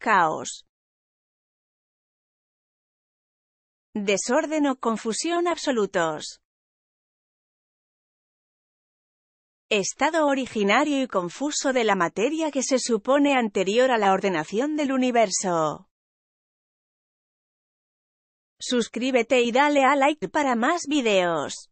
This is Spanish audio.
caos. Desorden o confusión absolutos. Estado originario y confuso de la materia que se supone anterior a la ordenación del universo. Suscríbete y dale a like para más videos.